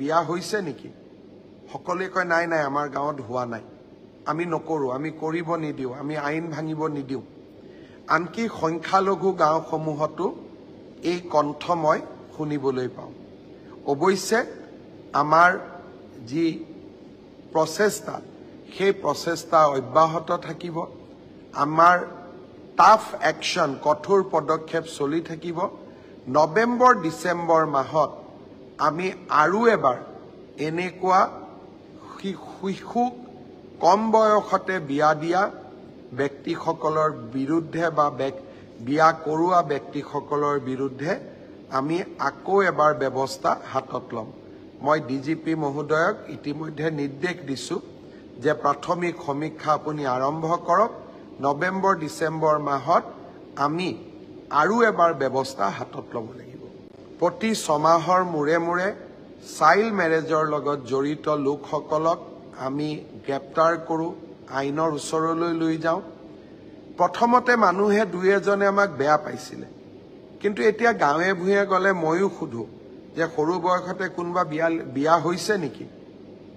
বিয়া হৈছে নেকি সকলোৱে কয় নাই নাই আমাৰ গাঁৱত হোৱা নাই আমি নকৰোঁ আমি কৰিব নিদিওঁ আমি আইন ভাঙিব নিদিওঁ আনকি সংখ্যালঘু গাঁওসমূহতো এই কণ্ঠ মই শুনিবলৈ পাওঁ অৱশ্যে আমাৰ যি প্ৰচেষ্টা সেই প্ৰচেষ্টা অব্যাহত থাকিব আমাৰ টাফ একশ্যন কঠোৰ পদক্ষেপ চলি থাকিব নৱেম্বৰ ডিচেম্বৰ মাহত আমি আৰু এবাৰ এনেকুৱা শিশু কম বয়সতে বিয়া দিয়া ব্যক্তিসকলৰ বিৰুদ্ধে বা বিয়া কৰোৱা ব্যক্তিসকলৰ বিৰুদ্ধে আমি আকৌ এবাৰ ব্যৱস্থা হাতত ল'ম মই ডি জি পি মহোদয়ক ইতিমধ্যে নিৰ্দেশ দিছোঁ যে প্ৰাথমিক সমীক্ষা আপুনি আৰম্ভ কৰক নৱেম্বৰ ডিচেম্বৰ মাহত আমি আৰু এবাৰ ব্যৱস্থা হাতত ল'ব লাগিব প্ৰতি ছমাহৰ মূৰে মূৰে চাইল্ড মেৰেজৰ লগত জড়িত লোকসকলক আমি গ্ৰেপ্তাৰ কৰোঁ আইনৰ ওচৰলৈ লৈ যাওঁ প্ৰথমতে মানুহে দুই এজনে আমাক বেয়া পাইছিলে কিন্তু এতিয়া গাঁৱে ভূঞে গ'লে ময়ো সোধো যে সৰু বয়সতে কোনোবা বিয়া বিয়া হৈছে নেকি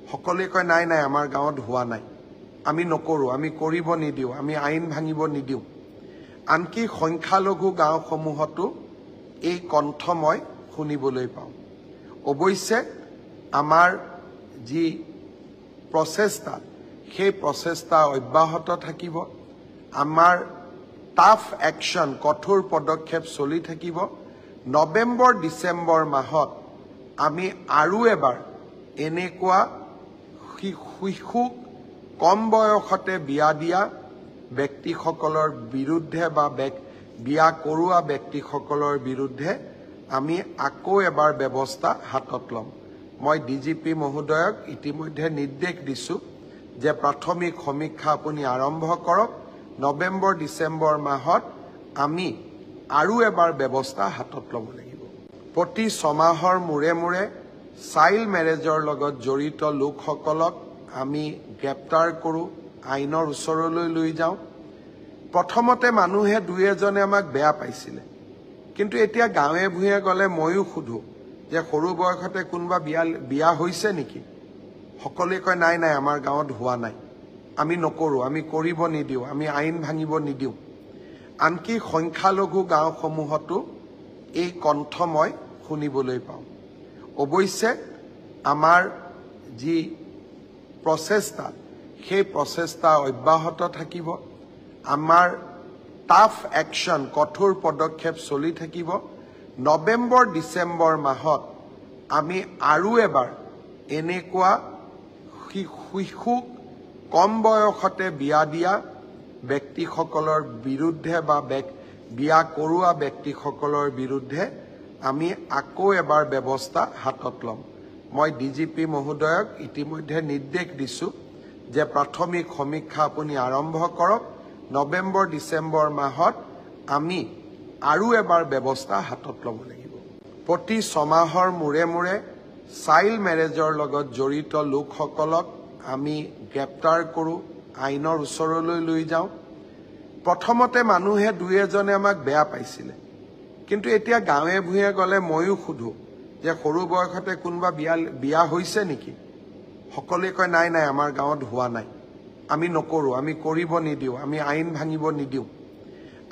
সকলোৱে কয় নাই নাই আমাৰ গাঁৱত হোৱা নাই আমি নকৰোঁ আমি কৰিব নিদিওঁ আমি আইন ভাঙিব নিদিওঁ আনকি সংখ্যালঘু গাঁওসমূহতো এই কণ্ঠ মই শুনিবলৈ পাওঁ অৱশ্যে আমাৰ যি প্ৰচেষ্টা সেই প্ৰচেষ্টা অব্যাহত থাকিব আমাৰ টাফ একশ্যন কঠোৰ পদক্ষেপ চলি থাকিব নৱেম্বৰ ডিচেম্বৰ মাহত আমি আৰু এবাৰ এনেকুৱা শিশুক কম বয়সতে বিয়া দিয়া ব্যক্তিসকলৰ বিৰুদ্ধে বা ব্যক্তি বিয়া কৰোৱা ব্যক্তিসকলৰ বিৰুদ্ধে আমি আকৌ এবাৰ ব্যৱস্থা হাতত ল'ম মই ডি জি পি মহোদয়ক ইতিমধ্যে নিৰ্দেশ দিছোঁ যে প্ৰাথমিক সমীক্ষা আপুনি আৰম্ভ কৰক নৱেম্বৰ ডিচেম্বৰ মাহত আমি আৰু এবাৰ ব্যৱস্থা হাতত ল'ব লাগিব প্ৰতি ছমাহৰ মূৰে মূৰে চাইল্ড মেৰেজৰ লগত জড়িত লোকসকলক আমি গ্ৰেপ্তাৰ কৰোঁ আইনৰ ওচৰলৈ লৈ যাওঁ প্ৰথমতে মানুহে দুই এজনে আমাক বেয়া পাইছিলে কিন্তু এতিয়া গাঁৱে ভূঞে গ'লে ময়ো সোধো যে সৰু বয়সতে কোনোবা বিয়া বিয়া হৈছে নেকি সকলোৱে কয় নাই নাই আমাৰ গাঁৱত হোৱা নাই আমি নকৰোঁ আমি কৰিব নিদিওঁ আমি আইন ভাঙিব নিদিওঁ আনকি সংখ্যালঘু গাঁওসমূহতো এই কণ্ঠ মই শুনিবলৈ পাওঁ অৱশ্যে আমাৰ যি প্ৰচেষ্টা সেই প্ৰচেষ্টা অব্যাহত থাকিব আমাৰ টাফ একশ্যন কঠোৰ পদক্ষেপ চলি থাকিব নৱেম্বৰ ডিচেম্বৰ মাহত আমি আৰু এবাৰ এনেকুৱা শিশুক কম বয়সতে বিয়া দিয়া ব্যক্তিসকলৰ বিৰুদ্ধে বা বিয়া কৰোৱা ব্যক্তিসকলৰ বিৰুদ্ধে আমি আকৌ এবাৰ ব্যৱস্থা হাতত ল'ম মই ডি জি পি মহোদয়ক ইতিমধ্যে নিৰ্দেশ দিছোঁ যে প্ৰাথমিক সমীক্ষা আপুনি আৰম্ভ কৰক নৱেম্বৰ ডিচেম্বৰ মাহত আমি আৰু এবাৰ ব্যৱস্থা হাতত ল'ব লাগিব প্ৰতি ছমাহৰ মূৰে মূৰে চাইল্ড মেৰেজৰ লগত জড়িত লোকসকলক আমি গ্ৰেপ্তাৰ কৰোঁ আইনৰ ওচৰলৈ লৈ যাওঁ প্ৰথমতে মানুহে দুই এজনে আমাক বেয়া পাইছিলে কিন্তু এতিয়া গাঁৱে ভূঞে গ'লে ময়ো সোধো যে সৰু বয়সতে কোনোবা বিয়া বিয়া হৈছে নেকি সকলোৱে কয় নাই নাই আমাৰ গাঁৱত হোৱা নাই আমি নকৰোঁ আমি কৰিব নিদিওঁ আমি আইন ভাঙিব নিদিওঁ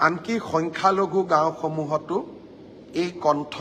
আনকি সংখ্যালঘু গাঁওসমূহতো এই কণ্ঠ